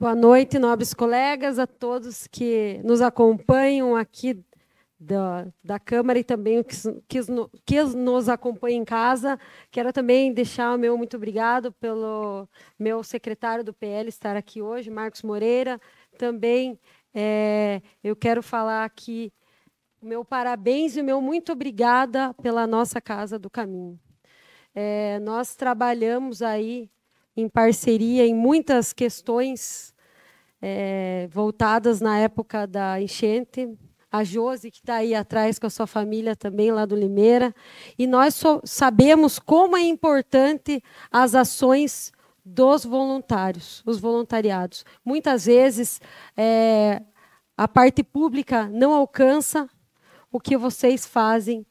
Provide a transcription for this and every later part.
Boa noite, nobres colegas, a todos que nos acompanham aqui da, da Câmara e também que, que, que nos acompanha em casa. Quero também deixar o meu muito obrigado pelo meu secretário do PL estar aqui hoje, Marcos Moreira. Também é, eu quero falar aqui o meu parabéns e o meu muito obrigada pela nossa Casa do Caminho. É, nós trabalhamos aí em parceria em muitas questões é, voltadas na época da enchente. A Josi, que está aí atrás com a sua família também, lá do Limeira. E nós sabemos como é importante as ações dos voluntários, os voluntariados. Muitas vezes é, a parte pública não alcança o que vocês fazem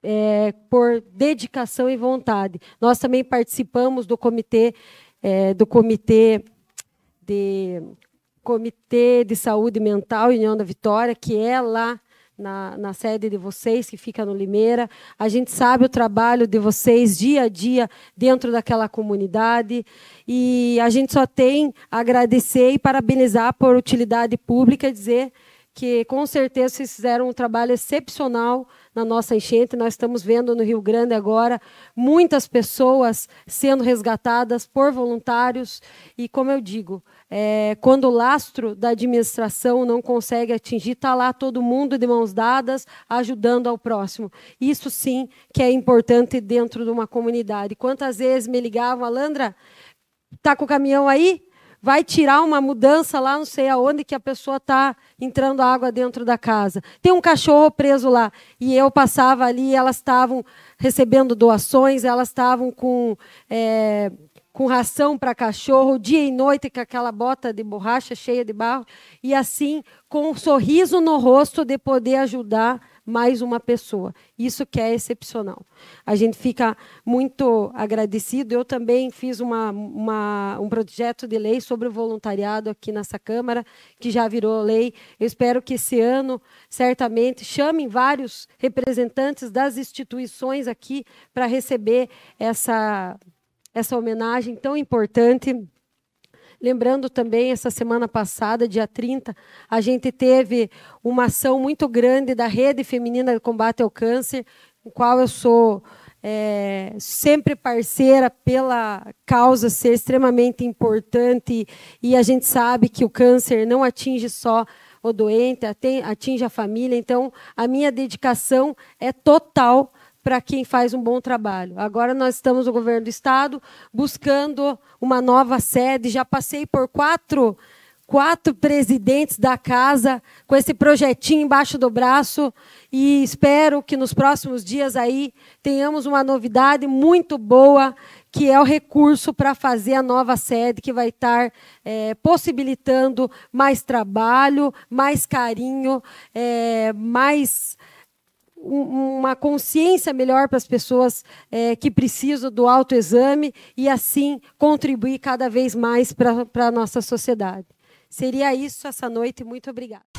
é, por dedicação e vontade. Nós também participamos do comitê é, do comitê de Comitê de Saúde Mental União da Vitória, que é lá na, na, sede de vocês, que fica no Limeira. A gente sabe o trabalho de vocês dia a dia dentro daquela comunidade. E a gente só tem a agradecer e parabenizar por utilidade pública, dizer que com certeza vocês fizeram um trabalho excepcional na nossa enchente. Nós estamos vendo no Rio Grande agora muitas pessoas sendo resgatadas por voluntários. E, como eu digo, é, quando o lastro da administração não consegue atingir, está lá todo mundo de mãos dadas, ajudando ao próximo. Isso sim que é importante dentro de uma comunidade. Quantas vezes me ligavam, Alandra, está com o caminhão aí? vai tirar uma mudança lá, não sei aonde, que a pessoa está entrando água dentro da casa. Tem um cachorro preso lá. E eu passava ali, elas estavam recebendo doações, elas estavam com. É, com ração para cachorro, dia e noite com aquela bota de borracha cheia de barro, e assim, com um sorriso no rosto de poder ajudar mais uma pessoa. Isso que é excepcional. A gente fica muito agradecido. Eu também fiz uma, uma, um projeto de lei sobre o voluntariado aqui nessa Câmara, que já virou lei. Eu espero que esse ano, certamente, chamem vários representantes das instituições aqui para receber essa, essa homenagem tão importante Lembrando também, essa semana passada, dia 30, a gente teve uma ação muito grande da Rede Feminina de Combate ao Câncer, com qual eu sou é, sempre parceira pela causa ser extremamente importante e a gente sabe que o câncer não atinge só o doente, atinge a família. Então, a minha dedicação é total para quem faz um bom trabalho. Agora nós estamos no governo do estado buscando uma nova sede. Já passei por quatro quatro presidentes da casa com esse projetinho embaixo do braço e espero que nos próximos dias aí tenhamos uma novidade muito boa que é o recurso para fazer a nova sede, que vai estar é, possibilitando mais trabalho, mais carinho, é, mais uma consciência melhor para as pessoas é, que precisam do autoexame e, assim, contribuir cada vez mais para a nossa sociedade. Seria isso essa noite. Muito obrigada.